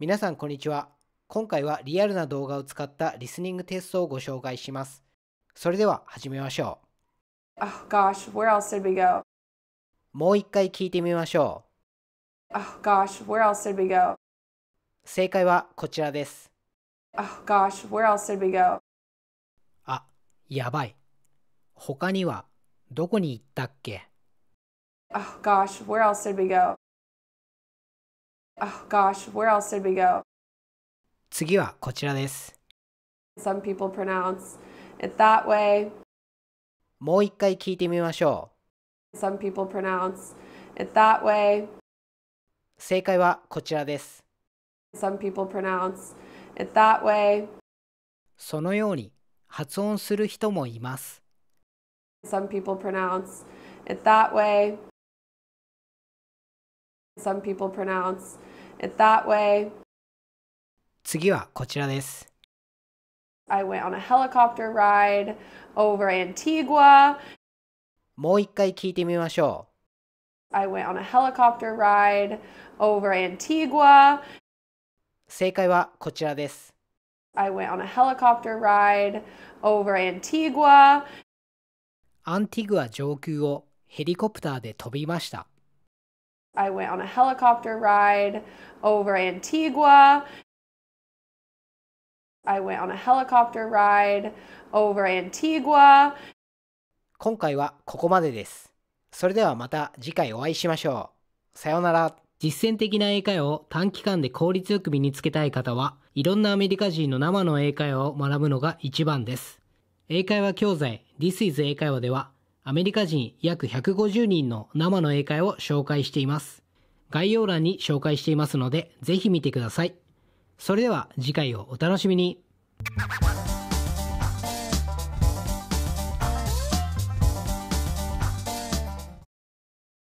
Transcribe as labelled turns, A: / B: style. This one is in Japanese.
A: 皆さんこんにちは。今回はリアルな動画を使ったリスニングテストをご紹介します。それでは始めましょ
B: う。Oh gosh, where else did we go?
A: もう一回聞いてみましょ
B: う。Oh gosh, where else did we go? 正解はこちらです。Oh gosh, where else did we go?
A: あ、やばい。他にはどこに行ったっけ
B: Oh gosh, where else did we go? Oh gosh, where else did we go?
A: 次はこちらです。
B: Some people pronounce it that way. もう一回聞いてみましょう。Some people pronounce it that way. 正解はこちらです。Some people pronounce it that way.
A: そのように発音する人もいます。
B: Some people pronounce it that way. some people pronounce it that way.
A: 次はこちらです。
B: I went on a helicopter ride over Antigua.
A: もう一回聞いてみましょ
B: う。I went on a helicopter ride over Antigua.
A: 正解はこちらです。
B: I went on a helicopter ride over Antigua.
A: アンティグア上空をヘリコプターで飛びました。
B: I went on a helicopter ride over Antigua. I went on a helicopter ride over Antigua.
A: 今回はここまでです。それではまた次回お会いしましょう。さようなら。実践的な英会話を短期間で効率よく身につけたい方は、いろんなアメリカ人の生の英会話を学ぶのが一番です。英会話教材 This is 英会話では、アメリカ人約150人の生の英会を紹介しています。概要欄に紹介していますので、ぜひ見てください。それでは次回をお楽しみに。